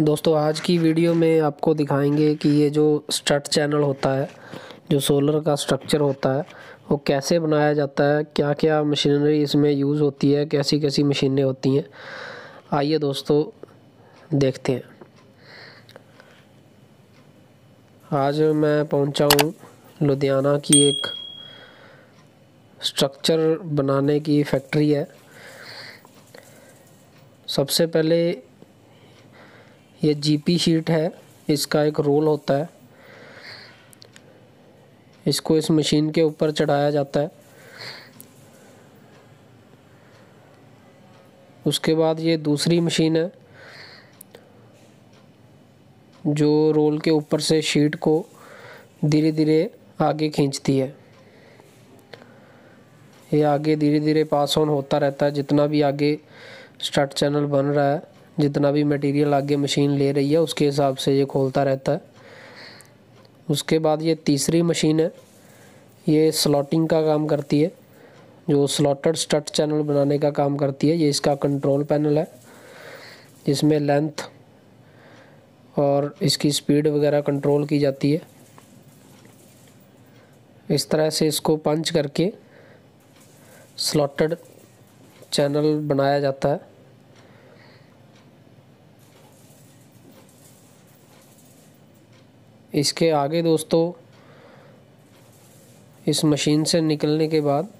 दोस्तों आज की वीडियो में आपको दिखाएंगे कि ये जो स्टड चैनल होता है जो सोलर का स्ट्रक्चर होता है वो कैसे बनाया जाता है क्या क्या मशीनरी इसमें यूज़ होती है कैसी कैसी मशीनें होती हैं आइए दोस्तों देखते हैं आज मैं पहुंचा हूँ लुधियाना की एक स्ट्रक्चर बनाने की फैक्ट्री है सबसे पहले ये जीपी शीट है इसका एक रोल होता है इसको इस मशीन के ऊपर चढ़ाया जाता है उसके बाद ये दूसरी मशीन है जो रोल के ऊपर से शीट को धीरे धीरे आगे खींचती है ये आगे धीरे धीरे पास ऑन होता रहता है जितना भी आगे स्टार्ट चैनल बन रहा है जितना भी मटेरियल आगे मशीन ले रही है उसके हिसाब से ये खोलता रहता है उसके बाद ये तीसरी मशीन है ये स्लॉटिंग का काम करती है जो स्लॉटेड स्टट चैनल बनाने का काम करती है ये इसका कंट्रोल पैनल है जिसमें लेंथ और इसकी स्पीड वगैरह कंट्रोल की जाती है इस तरह से इसको पंच करके स्लॉटेड चैनल बनाया जाता है इसके आगे दोस्तों इस मशीन से निकलने के बाद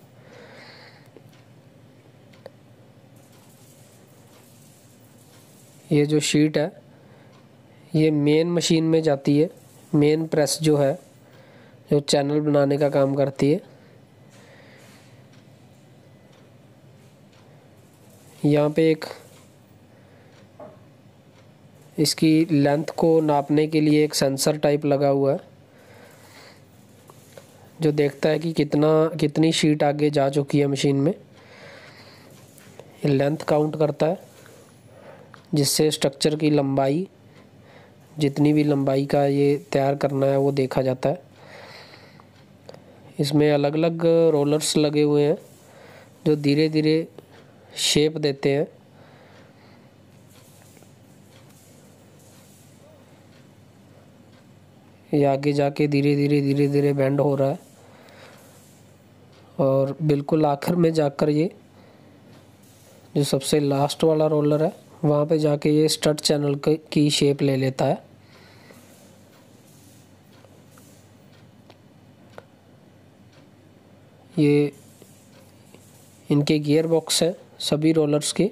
ये जो शीट है ये मेन मशीन में जाती है मेन प्रेस जो है जो चैनल बनाने का काम करती है यहाँ पे एक इसकी लेंथ को नापने के लिए एक सेंसर टाइप लगा हुआ है जो देखता है कि कितना कितनी शीट आगे जा चुकी है मशीन में ये लेंथ काउंट करता है जिससे स्ट्रक्चर की लंबाई जितनी भी लंबाई का ये तैयार करना है वो देखा जाता है इसमें अलग अलग रोलर्स लगे हुए हैं जो धीरे धीरे शेप देते हैं ये आगे जाके धीरे धीरे धीरे धीरे बैंड हो रहा है और बिल्कुल आखिर में जाकर ये जो सबसे लास्ट वाला रोलर है वहाँ पे जाके ये स्टड चैनल की शेप ले लेता है ये इनके गियर बॉक्स हैं सभी रोलर्स के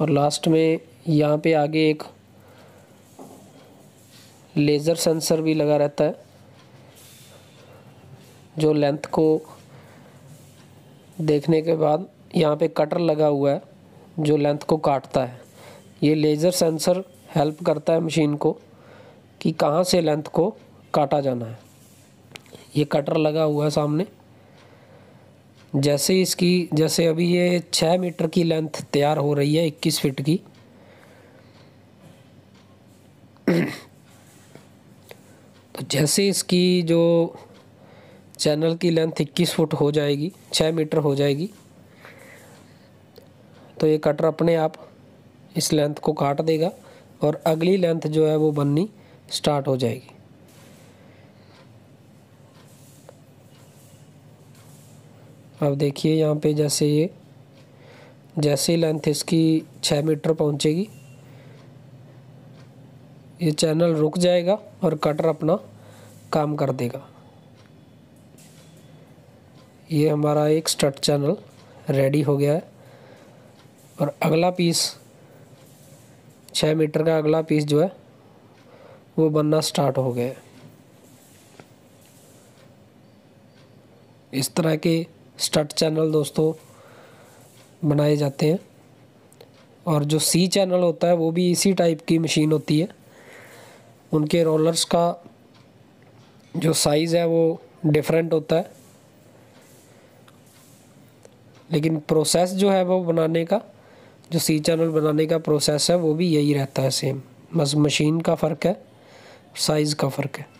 और लास्ट में यहाँ पे आगे एक लेज़र सेंसर भी लगा रहता है जो लेंथ को देखने के बाद यहाँ पे कटर लगा हुआ है जो लेंथ को काटता है ये लेज़र सेंसर हेल्प करता है मशीन को कि कहाँ से लेंथ को काटा जाना है ये कटर लगा हुआ है सामने जैसे इसकी जैसे अभी ये छः मीटर की लेंथ तैयार हो रही है इक्कीस फिट की जैसे इसकी जो चैनल की लेंथ इक्कीस फुट हो जाएगी 6 मीटर हो जाएगी तो ये कटर अपने आप इस लेंथ को काट देगा और अगली लेंथ जो है वो बननी स्टार्ट हो जाएगी अब देखिए यहाँ पे जैसे ये जैसे लेंथ इसकी छः मीटर पहुँचेगी ये चैनल रुक जाएगा और कटर अपना काम कर देगा ये हमारा एक स्टड चैनल रेडी हो गया है और अगला पीस छः मीटर का अगला पीस जो है वो बनना स्टार्ट हो गया है इस तरह के स्टड चैनल दोस्तों बनाए जाते हैं और जो सी चैनल होता है वो भी इसी टाइप की मशीन होती है उनके रोलर्स का जो साइज़ है वो डिफरेंट होता है लेकिन प्रोसेस जो है वो बनाने का जो सी चैनल बनाने का प्रोसेस है वो भी यही रहता है सेम बस मशीन का फ़र्क है साइज़ का फ़र्क है